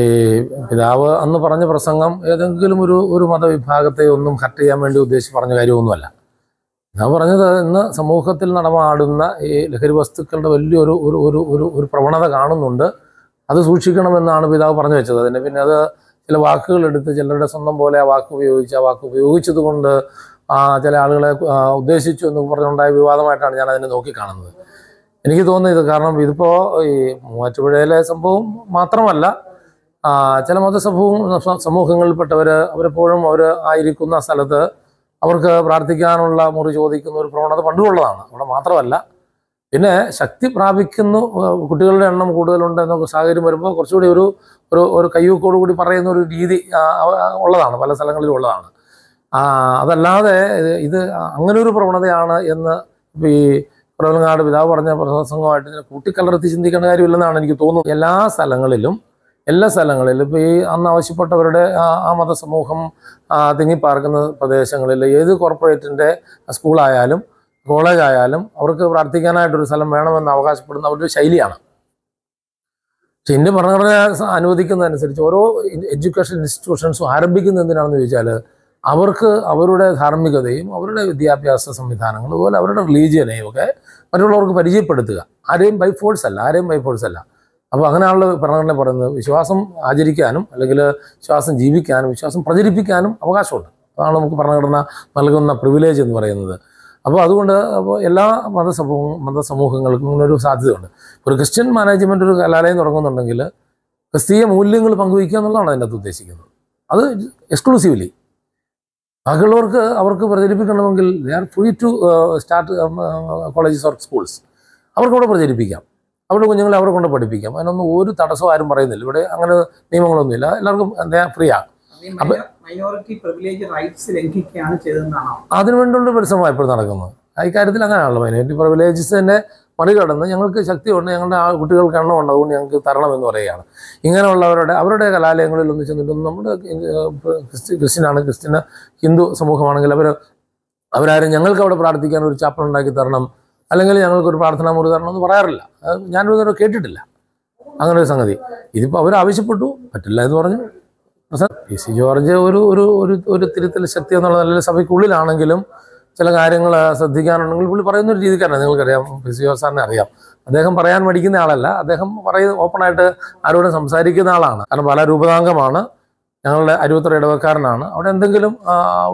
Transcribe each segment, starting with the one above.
ഈ പിതാവ് അന്ന് പറഞ്ഞ പ്രസംഗം ഏതെങ്കിലും ഒരു ഒരു മതവിഭാഗത്തെ ഒന്നും ഹർട്ട് ചെയ്യാൻ വേണ്ടി ഉദ്ദേശിച്ച് പറഞ്ഞ കാര്യമൊന്നുമല്ല ഞാൻ പറഞ്ഞത് ഇന്ന് സമൂഹത്തിൽ നടമാടുന്ന ഈ ലഹരി വസ്തുക്കളുടെ വലിയൊരു ഒരു ഒരു ഒരു ഒരു പ്രവണത കാണുന്നുണ്ട് അത് സൂക്ഷിക്കണമെന്നാണ് പിതാവ് പറഞ്ഞു വെച്ചത് അതിൻ്റെ പിന്നെ അത് ചില വാക്കുകൾ എടുത്ത് ചിലരുടെ സ്വന്തം പോലെ ആ വാക്ക് ഉപയോഗിച്ച് ആ വാക്ക് ഉപയോഗിച്ചത് കൊണ്ട് ചില ആളുകളെ ഉദ്ദേശിച്ചു എന്ന് പറഞ്ഞുണ്ടായ വിവാദമായിട്ടാണ് ഞാൻ അതിനെ നോക്കിക്കാണുന്നത് എനിക്ക് തോന്നുന്നത് കാരണം ഇതിപ്പോൾ ഈ മൂവാറ്റുപുഴയിലെ സംഭവം മാത്രമല്ല ചില മതസമൂഹ സമൂഹങ്ങളിൽപ്പെട്ടവർ അവരെപ്പോഴും അവർ ആയിരിക്കുന്ന സ്ഥലത്ത് അവർക്ക് പ്രാർത്ഥിക്കാനുള്ള മുറി ചോദിക്കുന്ന ഒരു പ്രവണത പണ്ടുള്ളതാണ് അവിടെ മാത്രമല്ല പിന്നെ ശക്തി പ്രാപിക്കുന്നു കുട്ടികളുടെ എണ്ണം കൂടുതലുണ്ട് എന്നൊക്കെ സാഹചര്യം വരുമ്പോൾ കുറച്ചുകൂടി ഒരു ഒരു ഒരു കയ്യൂക്കോട് കൂടി പറയുന്ന ഒരു രീതി ഉള്ളതാണ് പല സ്ഥലങ്ങളിലും ഉള്ളതാണ് അതല്ലാതെ ഇത് അങ്ങനെ ഒരു പ്രവണതയാണ് എന്ന് ഈ പ്രവലങ്ങാട് പിതാവ് പറഞ്ഞ പ്രസംഗമായിട്ട് ഇതിനെ കൂട്ടിക്കലർത്തി ചിന്തിക്കേണ്ട കാര്യമില്ലെന്നാണ് എനിക്ക് തോന്നുന്നത് എല്ലാ സ്ഥലങ്ങളിലും എല്ലാ സ്ഥലങ്ങളിലും ഇപ്പോൾ ഈ അന്ന് ആവശ്യപ്പെട്ടവരുടെ ആ മതസമൂഹം തിങ്ങിപ്പാർക്കുന്ന പ്രദേശങ്ങളിൽ ഏത് കോർപ്പറേറ്റിൻ്റെ സ്കൂളായാലും കോളേജ് ആയാലും അവർക്ക് പ്രാർത്ഥിക്കാനായിട്ടൊരു സ്ഥലം വേണമെന്ന് അവകാശപ്പെടുന്ന അവരുടെ ശൈലിയാണ് പക്ഷെ ഇന്ത്യ ഭരണഘടന അനുവദിക്കുന്നതനുസരിച്ച് ഓരോ എഡ്യൂക്കേഷൻ ഇൻസ്റ്റിറ്റ്യൂഷൻസും ആരംഭിക്കുന്ന എന്തിനാണെന്ന് ചോദിച്ചാൽ അവർക്ക് അവരുടെ ധാർമ്മികതയും അവരുടെ വിദ്യാഭ്യാസ സംവിധാനങ്ങളും അതുപോലെ അവരുടെ റിലീജിയനെയും ഒക്കെ മറ്റുള്ളവർക്ക് പരിചയപ്പെടുത്തുക ആരെയും ബൈ ഫോഴ്സ് അല്ല ആരെയും ബൈ ഫോഴ്സ് അല്ല അപ്പോൾ അങ്ങനെയുള്ള ഭരണഘടന പറയുന്നത് വിശ്വാസം ആചരിക്കാനും അല്ലെങ്കിൽ വിശ്വാസം ജീവിക്കാനും വിശ്വാസം പ്രചരിപ്പിക്കാനും അവകാശമുണ്ട് അതാണ് നമുക്ക് ഭരണഘടന നൽകുന്ന പ്രിവിലേജ് എന്ന് പറയുന്നത് അപ്പോൾ അതുകൊണ്ട് അപ്പോൾ എല്ലാ മതസമൂഹ മതസമൂഹങ്ങൾക്കും ഇങ്ങനൊരു സാധ്യതയുണ്ട് ഒരു ക്രിസ്ത്യൻ മാനേജ്മെൻ്റ് ഒരു കലാലയം തുടങ്ങുന്നുണ്ടെങ്കിൽ ക്രിസ്തീയ മൂല്യങ്ങൾ പങ്കുവയ്ക്കുക എന്നുള്ളതാണ് അതിൻ്റെ അകത്ത് ഉദ്ദേശിക്കുന്നത് അത് എക്സ്ക്ലൂസീവ്ലി ബാക്കിയുള്ളവർക്ക് അവർക്ക് പ്രചരിപ്പിക്കണമെങ്കിൽ they are free to start colleges or schools അവർക്കവിടെ പ്രചരിപ്പിക്കാം അവരുടെ കുഞ്ഞുങ്ങളെ അവരെ കൊണ്ട് പഠിപ്പിക്കാം അതിനൊന്നും ഒരു തടസ്സവും ആരും പറയുന്നില്ല ഇവിടെ അങ്ങനെ നിയമങ്ങളൊന്നുമില്ല എല്ലാവർക്കും എന്താ ഫ്രീയാണ് അപ്പം മൈനോറിറ്റി പ്രിവിലേജ് റൈറ്റ്സ് അതിനുവേണ്ടിയുള്ള പരിശ്രമം ഇപ്പോൾ നടക്കുന്നത് ഇക്കാര്യത്തിൽ അങ്ങനെയാണല്ലോ മൈനോറിറ്റി പ്രിവിലേജസ് തന്നെ മറികടന്ന് ഞങ്ങൾക്ക് ശക്തിയുണ്ട് ഞങ്ങളുടെ ആ കുട്ടികൾക്ക് എണ്ണം അതുകൊണ്ട് ഞങ്ങൾക്ക് തരണമെന്ന് പറയുകയാണ് ഇങ്ങനെയുള്ളവരുടെ അവരുടെ കലാലയങ്ങളിൽ ഒന്ന് ചെന്നിട്ടൊന്നും നമ്മുടെ ക്രിസ്ത്യൻ ക്രിസ്ത്യനാണ് ക്രിസ്ത്യൻ ഹിന്ദു സമൂഹമാണെങ്കിൽ അവർ അവരാരും ഞങ്ങൾക്ക് അവിടെ പ്രാർത്ഥിക്കാൻ ഒരു ചാപ്പൽ ഉണ്ടാക്കി തരണം അല്ലെങ്കിൽ ഞങ്ങൾക്കൊരു പ്രാർത്ഥനാ മുറി തരണമെന്ന് പറയാറില്ല ഞാനിതൊരു കേട്ടിട്ടില്ല അങ്ങനെ ഒരു സംഗതി ഇതിപ്പോൾ അവർ ആവശ്യപ്പെട്ടു പറ്റില്ല എന്ന് പറഞ്ഞു പി സി ജോർജ് ഒരു ഒരു ഒരു ഒരു തിരുത്തൽ ശക്തി എന്നുള്ള നല്ല സഭയ്ക്കുള്ളിലാണെങ്കിലും ചില കാര്യങ്ങൾ ശ്രദ്ധിക്കാനുണ്ടെങ്കിൽ പുള്ളി പറയുന്നൊരു രീതിക്കാരാണ് നിങ്ങൾക്കറിയാം പി സി ജോർജ് സാറിനെ അറിയാം അദ്ദേഹം പറയാൻ മടിക്കുന്ന ആളല്ല അദ്ദേഹം പറയുന്ന ഓപ്പണായിട്ട് ആരോടും സംസാരിക്കുന്ന ആളാണ് കാരണം പല രൂപതാംഗമാണ് ഞങ്ങളുടെ അരുവത്തറ ഇടവക്കാരനാണ് അവിടെ എന്തെങ്കിലും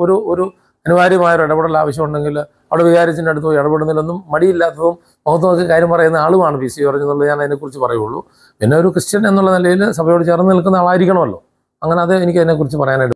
ഒരു ഒരു അനിവാര്യമായ ഒരു ഇടപെടൽ ആവശ്യമുണ്ടെങ്കിൽ അവിടെ വികാരിച്ചിൻ്റെ അടുത്ത് പോയി ഇടപെടുന്നില്ലെന്നും മടിയില്ലാത്തതും മുഖത്ത് നോക്കി കാര്യം പറയുന്ന ആളുമാണ് പി സി ജോർജ് എന്നുള്ളത് ഞാൻ അതിനെക്കുറിച്ച് പറയുള്ളൂ പിന്നെ ഒരു ക്രിസ്ത്യൻ എന്നുള്ള നിലയിൽ സഭയോട് ചേർന്ന് നിൽക്കുന്ന ആളായിരിക്കണമല്ലോ അങ്ങനെ അത് എനിക്ക് അതിനെക്കുറിച്ച് പറയാനായിട്ട്